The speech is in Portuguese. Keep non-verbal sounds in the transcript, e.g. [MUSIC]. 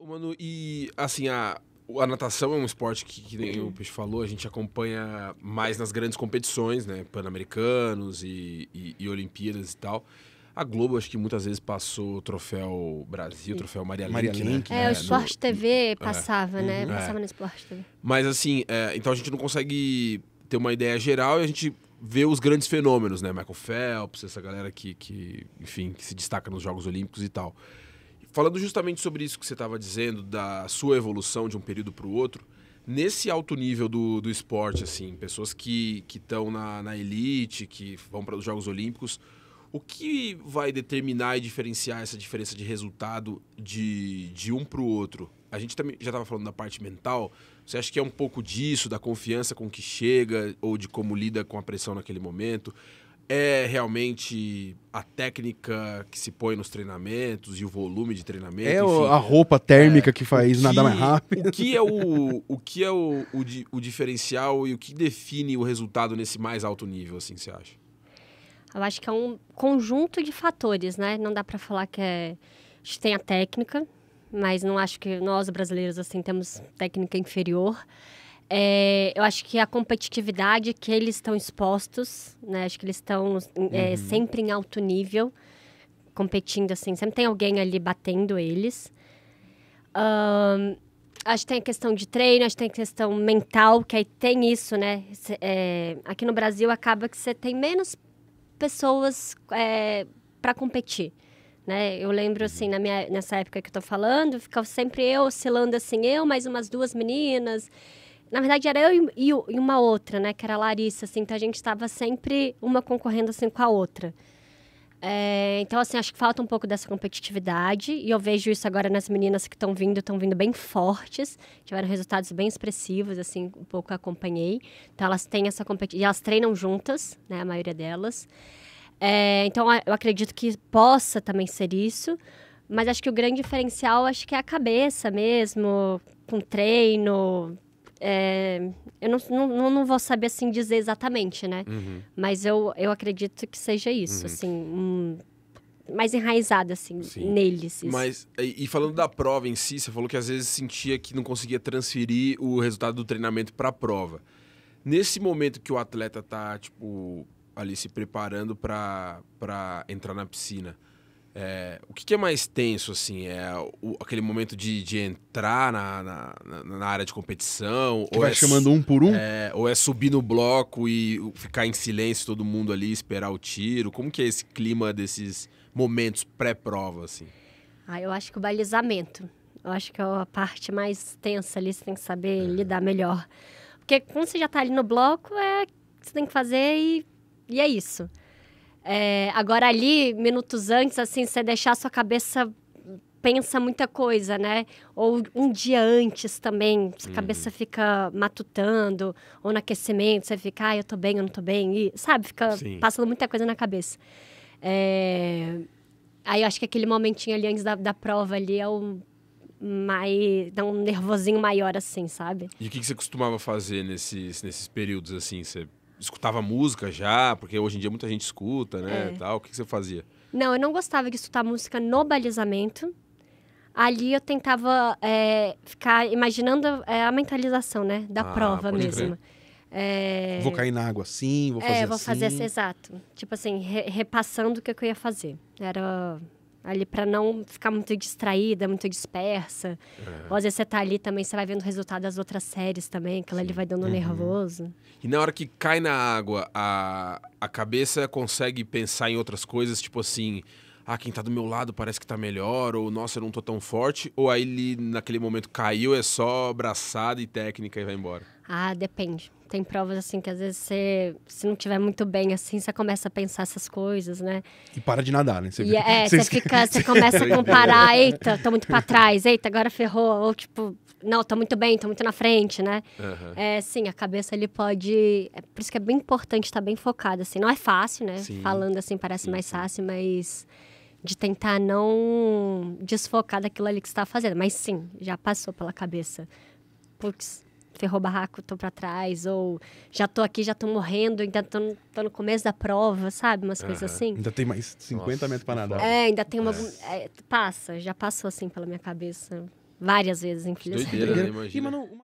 Mano, e assim, a, a natação é um esporte que, que nem o uhum. Peixe falou, a gente acompanha mais nas grandes competições, né? Pan-Americanos e, e, e, Olimpíadas e tal. A Globo, acho que muitas vezes passou o troféu Brasil, o troféu Maria Maria Link né? É, né? o Esporte no, TV uhum. passava, é. né? Uhum. Passava é. no Esporte TV. Mas assim, é, então a gente não consegue ter uma ideia geral e a gente vê os grandes fenômenos, né? Michael Phelps, essa galera que, que enfim, que se destaca nos Jogos Olímpicos e tal falando justamente sobre isso que você estava dizendo, da sua evolução de um período para o outro, nesse alto nível do, do esporte, assim, pessoas que estão na, na elite, que vão para os Jogos Olímpicos, o que vai determinar e diferenciar essa diferença de resultado de, de um para o outro? A gente também já estava falando da parte mental. Você acha que é um pouco disso, da confiança com que chega ou de como lida com a pressão naquele momento? é realmente a técnica que se põe nos treinamentos e o volume de treinamento. É enfim, a roupa térmica é, que faz que, nadar mais rápido. O que é, o, o, que é o, o, o, diferencial e o que define o resultado nesse mais alto nível, assim, você acha? Eu acho que é um conjunto de fatores, né? Não dá para falar que é... A gente tem a técnica, mas não acho que nós brasileiros, assim, temos técnica inferior. É, eu acho que a competitividade que eles estão expostos, né? Acho que eles estão é, uhum. sempre em alto nível, competindo assim. Sempre tem alguém ali batendo eles. Um, acho que tem a questão de treino, acho que tem a questão mental, que aí tem isso, né? é, aqui no Brasil acaba que você tem menos pessoas é, para competir. Né? Eu lembro, assim, uhum. na minha, nessa época que eu tô falando, ficava sempre eu oscilando, assim, eu mais umas duas meninas. Na verdade, era eu e, e uma outra, né? Que era a Larissa, assim. Então, a gente estava sempre uma concorrendo, assim, com a outra. É, então, assim, acho que falta um pouco dessa competitividade. E eu vejo isso agora nas meninas que estão vindo, estão vindo bem fortes. Tiveram resultados bem expressivos, assim, um pouco acompanhei. Então, elas têm essa competitividade. E elas treinam juntas, né? A maioria delas. É, então, eu acredito que possa também ser isso. Mas acho que o grande diferencial, acho que é a cabeça mesmo. Com treino, é, eu não, não, não vou saber assim dizer exatamente, né? Uhum. Mas eu, eu acredito que seja isso, uhum. assim. Um, mais enraizada, assim, Sim. neles. Isso. Mas, e, e falando da prova em si, você falou que às vezes sentia que não conseguia transferir o resultado do treinamento para a prova. Nesse momento que o atleta tá, tipo, ali se preparando para entrar na piscina, é, o que, que, é mais tenso, assim? É o, aquele momento de, de entrar na, na, na, área de competição. Que ou vai é, chamando um por um? É, ou é subir no bloco e ficar em silêncio todo mundo ali, esperar o tiro. Como que é esse clima desses momentos pré-prova, assim? Ah, eu acho que o balizamento. Eu acho que é a parte mais tensa ali, você tem que saber é. lidar melhor. Porque quando você já está ali no bloco, é você tem que fazer e, e é isso. É, agora ali, minutos antes, assim, você deixar a sua cabeça pensa muita coisa, né? Ou um dia antes também, sua uhum. cabeça fica matutando, ou no aquecimento, você fica, ah, eu tô bem, eu não tô bem, e sabe, fica Sim. passando muita coisa na cabeça. É... Aí eu acho que aquele momentinho ali antes da, da prova ali é o mais. dá um nervosinho maior, assim, sabe? E o que, que você costumava fazer nesses, nesses períodos assim? Você escutava música já? Porque hoje em dia muita gente escuta, né? É. Tal. O que, você fazia? Não, eu não gostava de escutar música no balizamento. Ali eu tentava é, ficar imaginando é, a mentalização, né? Da ah, prova mesmo. É, vou cair na água assim, vou é, fazer assim. É, vou assim. fazer assim, exato. Tipo assim, re repassando o que eu ia fazer. Era ali para não ficar muito distraída, muito dispersa. É. Ou às vezes você tá ali também, você vai vendo o resultado das outras séries também, que ela ali vai dando uhum. nervoso. E na hora que cai na água, a, a cabeça consegue pensar em outras coisas, tipo assim, ah, quem tá do meu lado parece que tá melhor, ou nossa, eu não tô tão forte, ou aí ele, naquele momento caiu, é só braçada e técnica e vai embora. Ah, depende. Tem provas assim que às vezes você, se não tiver muito bem assim, você começa a pensar essas coisas, né? E para de nadar, né? Você, e, é, é [LAUGHS] você, fica, você [LAUGHS] começa a comparar, eita, tô muito para trás, eita, agora ferrou, ou tipo, não, tô muito bem, tô muito na frente, né? Uhum. É, sim, a cabeça ele pode, é por isso que é bem importante estar tá bem focado assim. Não é fácil, né? Sim. Falando assim parece sim. mais fácil, mas de tentar não desfocar daquilo ali que está fazendo, mas sim, já passou pela cabeça. Putz, ferrou barraco, tô para trás, ou já tô aqui, já tô morrendo, ainda tô no, tô no começo da prova, sabe? Umas uhum. coisas assim. Ainda tem mais 50 Nossa, metros pra é nadar. É, ainda tem uma. É. É, passa, já passou assim pela minha cabeça várias vezes, infelizmente. Doideira, né? Imagina. E, mano, uma...